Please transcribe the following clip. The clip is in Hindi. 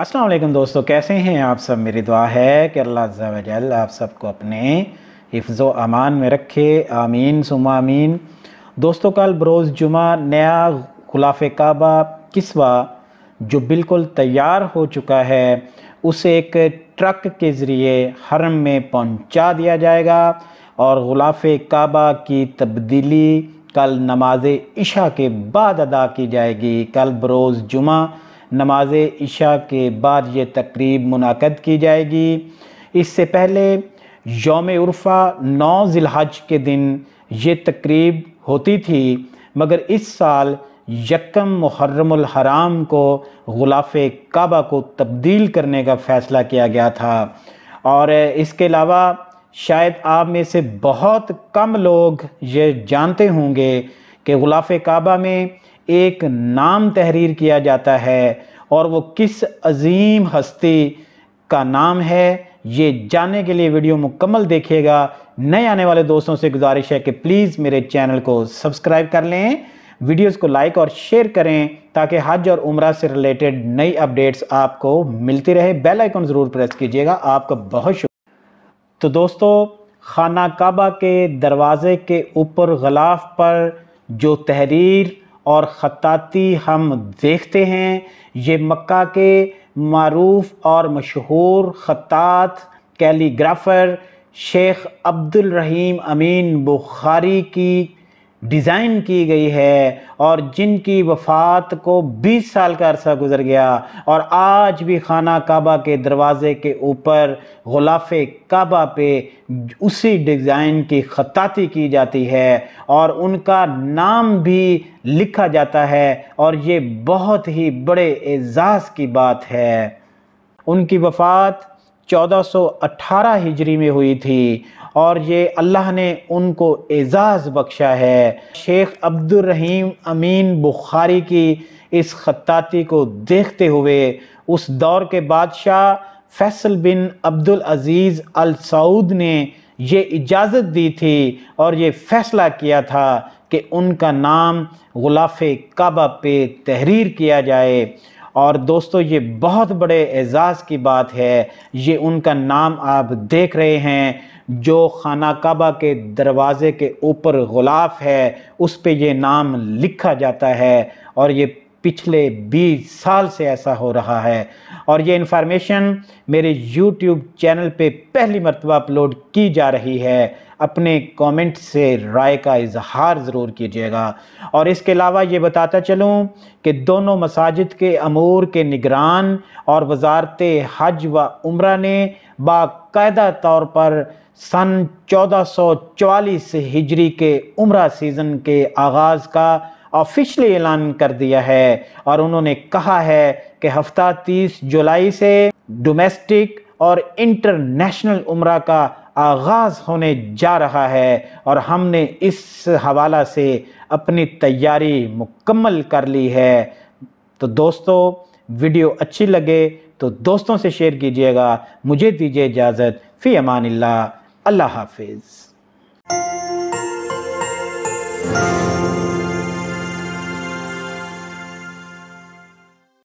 असलकम दोस्तों कैसे हैं आप सब मेरी दुआ है कि अल्लाह आप सबको अपने हिफ्ज़ अमान में रखे आमीन सुमा आमीन दोस्तों कल बरोज़ जुमा नया खुलाफ काबा किसवा जो बिल्कुल तैयार हो चुका है उसे एक ट्रक के ज़रिए हरम में पहुंचा दिया जाएगा और गुलाफ काबा की तब्दीली कल नमाज इशा के बाद अदा की जाएगी कल बरोज़ जुमा नमाज इशा के बाद ये तकरीब मुनद की जाएगी इससे पहले योम उर्फ़ा नौ जिलहज के दिन ये तकरीब होती थी मगर इस साल यकम मुहर्रमराम हराम को गुलाफ काबा को तब्दील करने का फ़ैसला किया गया था और इसके अलावा शायद आप में से बहुत कम लोग ये जानते होंगे कि गुलाफ काबा में एक नाम तहरीर किया जाता है और वो किस अजीम हस्ती का नाम है ये जानने के लिए वीडियो मुकम्मल देखिएगा नए आने वाले दोस्तों से गुजारिश है कि प्लीज़ मेरे चैनल को सब्सक्राइब कर लें वीडियोस को लाइक और शेयर करें ताकि हज और उम्र से रिलेटेड नई अपडेट्स आपको मिलती रहे बेल आइकन ज़रूर प्रेस कीजिएगा आपका बहुत शुक्रिया तो दोस्तों खाना काबा के दरवाज़े के ऊपर गलाफ पर जो तहरीर और ख़ाती हम देखते हैं ये मक्का के मरूफ़ और मशहूर ख़ात कैलीग्राफ़र शेख अब्दुल रहीम अमीन बुखारी की डिज़ाइन की गई है और जिनकी वफ़ात को 20 साल का अरसा गुज़र गया और आज भी खाना काबा के दरवाज़े के ऊपर गुलाफ काबा पे उसी डिज़ाइन की खताती की जाती है और उनका नाम भी लिखा जाता है और ये बहुत ही बड़े एजाज़ की बात है उनकी वफ़ात 1418 हिजरी में हुई थी और ये अल्लाह ने उनको एजाज़ बख्शा है शेख अब्दुलरहीम अमीन बुखारी की इस खत्ताती को देखते हुए उस दौर के बादशाह फैसल बिन अब्दुल अजीज़ अल सऊद ने ये इजाज़त दी थी और ये फ़ैसला किया था कि उनका नाम गुलाफ काबा पे तहरीर किया जाए और दोस्तों ये बहुत बड़े एज़ाज़ की बात है ये उनका नाम आप देख रहे हैं जो खाना काबा के दरवाज़े के ऊपर गुलाफ है उस पर यह नाम लिखा जाता है और ये पिछले 20 साल से ऐसा हो रहा है और ये इन्फॉर्मेशन मेरे यूट्यूब चैनल पे पहली मरतबा अपलोड की जा रही है अपने कमेंट से राय का इजहार ज़रूर कीजिएगा और इसके अलावा ये बताता चलूँ कि दोनों मसाजिद के अमूर के निगरान और वजारत हज व उम्र ने बायदा तौर पर सन 1444 हिजरी के उम्र सीज़न के आगाज़ का ऑफिशली ऐलान कर दिया है और उन्होंने कहा है कि हफ्ता तीस जुलाई से डोमेस्टिक और इंटरनेशनल उम्र का आगाज़ होने जा रहा है और हमने इस हवाला से अपनी तैयारी मुकम्मल कर ली है तो दोस्तों वीडियो अच्छी लगे तो दोस्तों से शेयर कीजिएगा मुझे दीजिए इजाज़त फ़ी अमान अल्लाह हाफिज़